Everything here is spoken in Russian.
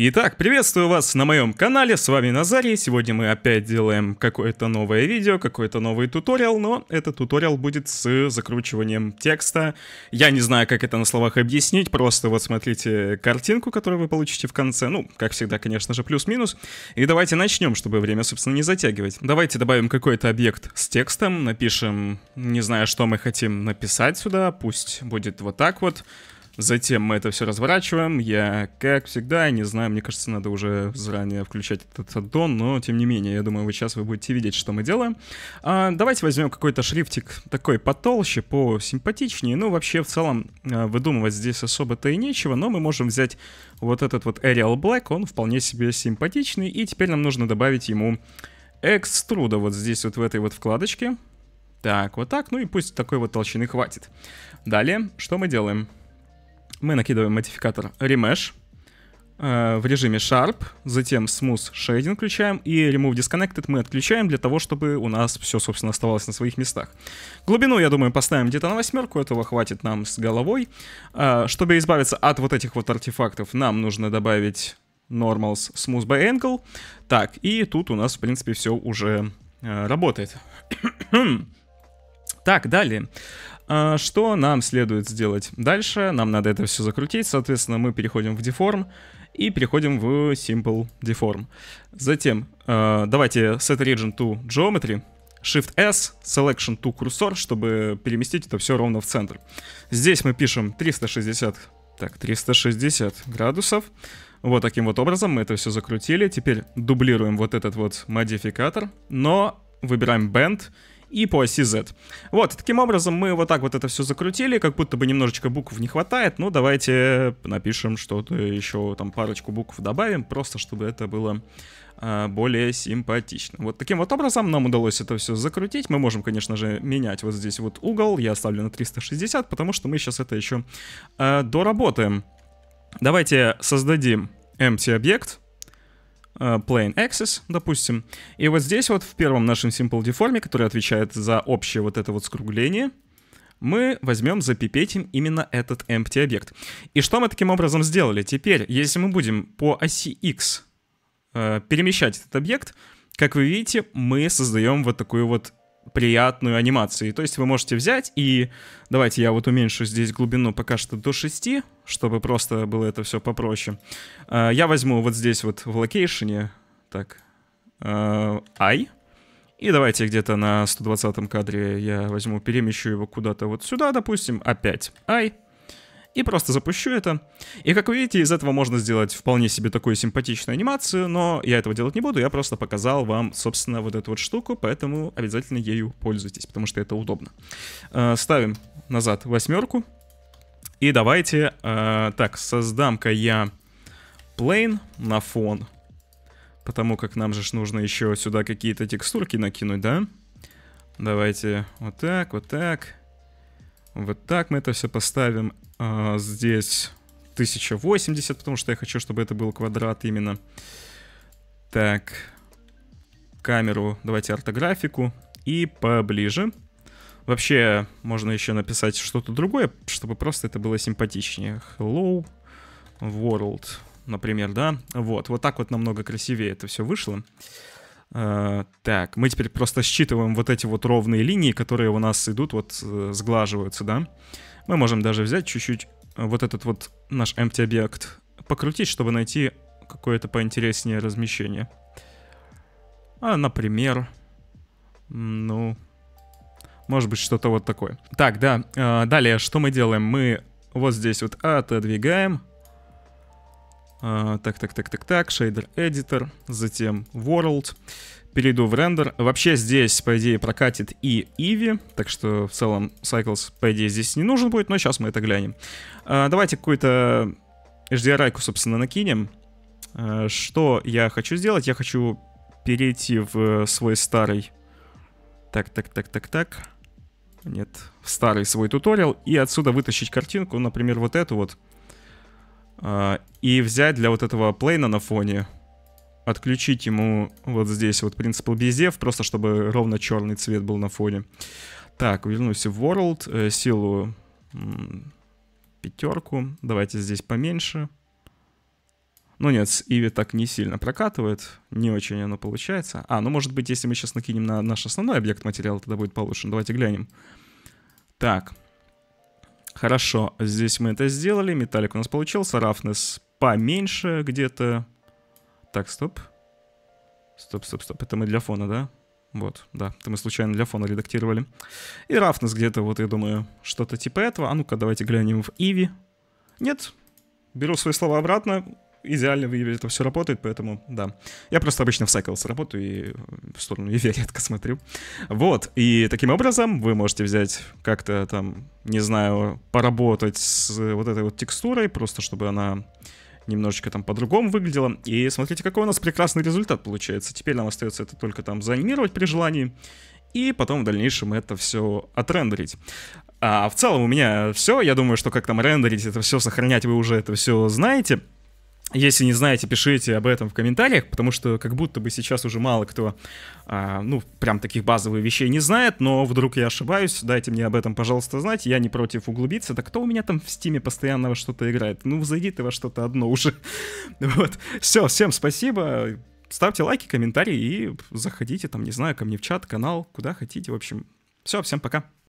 Итак, приветствую вас на моем канале, с вами Назарий. Сегодня мы опять делаем какое-то новое видео, какой-то новый туториал, но этот туториал будет с закручиванием текста. Я не знаю, как это на словах объяснить, просто вот смотрите картинку, которую вы получите в конце. Ну, как всегда, конечно же, плюс-минус. И давайте начнем, чтобы время, собственно, не затягивать. Давайте добавим какой-то объект с текстом, напишем, не знаю, что мы хотим написать сюда, пусть будет вот так вот. Затем мы это все разворачиваем. Я, как всегда, не знаю, мне кажется, надо уже заранее включать этот аддон, но тем не менее, я думаю, вы сейчас вы будете видеть, что мы делаем. А, давайте возьмем какой-то шрифтик такой потолще, посимпатичнее. Ну, вообще, в целом, э, выдумывать здесь особо-то и нечего, но мы можем взять вот этот вот Arial Black, он вполне себе симпатичный. И теперь нам нужно добавить ему экструда вот здесь вот в этой вот вкладочке. Так, вот так, ну и пусть такой вот толщины хватит. Далее, что мы делаем? мы накидываем модификатор Remesh э, в режиме Sharp, затем Smooth Shading включаем и Remove Disconnected мы отключаем для того, чтобы у нас все, собственно, оставалось на своих местах. Глубину, я думаю, поставим где-то на восьмерку, этого хватит нам с головой. Э, чтобы избавиться от вот этих вот артефактов, нам нужно добавить Normals Smooth by Angle. Так, и тут у нас, в принципе, все уже э, работает. так, далее. А, что нам следует сделать дальше? Нам надо это все закрутить, соответственно, мы переходим в Deform и переходим в Simple Deform. Затем а, давайте Set Region to Geometry, Shift-S, Selection to Cursor, чтобы переместить это все ровно в центр. Здесь мы пишем 360, так, 360 градусов. Вот таким вот образом мы это все закрутили. Теперь дублируем вот этот вот модификатор, но выбираем Bend и по оси Z. Вот, таким образом мы вот так вот это все закрутили, как будто бы немножечко букв не хватает, но давайте напишем что-то еще, там парочку букв добавим, просто чтобы это было а, более симпатично. Вот таким вот образом нам удалось это все закрутить. Мы можем, конечно же, менять вот здесь вот угол. Я оставлю на 360, потому что мы сейчас это еще а, доработаем. Давайте создадим empty объект Э, plain axis, допустим. И вот здесь вот в первом нашем simple deform, который отвечает за общее вот это вот скругление, мы возьмем, запипетим именно этот empty объект. И что мы таким образом сделали? Теперь, если мы будем по оси x э, перемещать этот объект, как вы видите, мы создаем вот такую вот приятную анимацию. То есть вы можете взять и... Давайте я вот уменьшу здесь глубину пока что до 6, чтобы просто было это все попроще. Э, я возьму вот здесь вот в локейшене, так, э, I. И давайте где-то на 120 кадре я возьму, перемещу его куда-то вот сюда, допустим, опять I. И просто запущу это. И как вы видите, из этого можно сделать вполне себе такую симпатичную анимацию, но я этого делать не буду, я просто показал вам, собственно, вот эту вот штуку, поэтому обязательно ею пользуйтесь, потому что это удобно. Э, ставим назад восьмерку. И давайте, э, так, создам-ка я плейн на фон, потому как нам же нужно еще сюда какие-то текстурки накинуть, да? Давайте вот так, вот так, вот так мы это все поставим. Э, здесь 1080, потому что я хочу, чтобы это был квадрат именно. Так, камеру, давайте ортографику и поближе. Вообще, можно еще написать что-то другое, чтобы просто это было симпатичнее. Hello World, например, да? Вот, вот так вот намного красивее это все вышло. Э, так, мы теперь просто считываем вот эти вот ровные линии, которые у нас идут, вот э, сглаживаются, да. Мы можем даже взять чуть-чуть э, вот этот вот наш empty объект, покрутить, чтобы найти какое-то поинтереснее размещение. А, например, ну, может быть, что-то вот такое. Так, да. Э, далее, что мы делаем? Мы вот здесь вот отодвигаем. Э, так, так, так, так, так. Shader Editor. Затем World. Перейду в рендер. Вообще здесь, по идее, прокатит и Иви. Так что в целом Cycles, по идее, здесь не нужен будет. Но сейчас мы это глянем. Э, давайте какую то hdr ку собственно, накинем. Э, что я хочу сделать? Я хочу перейти в свой старый... Так, так, так, так, так нет, старый свой туториал, и отсюда вытащить картинку, например, вот эту вот, а, и взять для вот этого плейна на фоне, отключить ему вот здесь вот принцип бездев, просто чтобы ровно черный цвет был на фоне. Так, вернусь в World, э, силу пятерку, давайте здесь поменьше. Ну нет, с Иви так не сильно прокатывает, не очень оно получается. А, ну может быть, если мы сейчас накинем на наш основной объект материала, тогда будет получше. Ну, давайте глянем. Так, хорошо, здесь мы это сделали, металлик у нас получился, рафнес поменьше где-то. Так, стоп. Стоп, стоп, стоп, это мы для фона, да? Вот, да, это мы случайно для фона редактировали. И рафнес где-то, вот я думаю, что-то типа этого. А ну-ка, давайте глянем в Иви. Нет, беру свои слова обратно, идеально в Еве это все работает, поэтому да. Я просто обычно в Cycles работаю и в сторону Еве редко смотрю. Вот, и таким образом вы можете взять как-то там, не знаю, поработать с вот этой вот текстурой, просто чтобы она немножечко там по-другому выглядела. И смотрите, какой у нас прекрасный результат получается. Теперь нам остается это только там заанимировать при желании. И потом в дальнейшем это все отрендерить. А в целом у меня все. Я думаю, что как там рендерить это все, сохранять вы уже это все знаете. Если не знаете, пишите об этом в комментариях, потому что как будто бы сейчас уже мало кто, а, ну, прям таких базовых вещей не знает, но вдруг я ошибаюсь, дайте мне об этом, пожалуйста, знать, я не против углубиться. Да кто у меня там в стиме постоянно что-то играет? Ну, зайди ты во что-то одно уже. Вот, все, всем спасибо, ставьте лайки, комментарии и заходите там, не знаю, ко мне в чат, канал, куда хотите, в общем. Все, всем пока.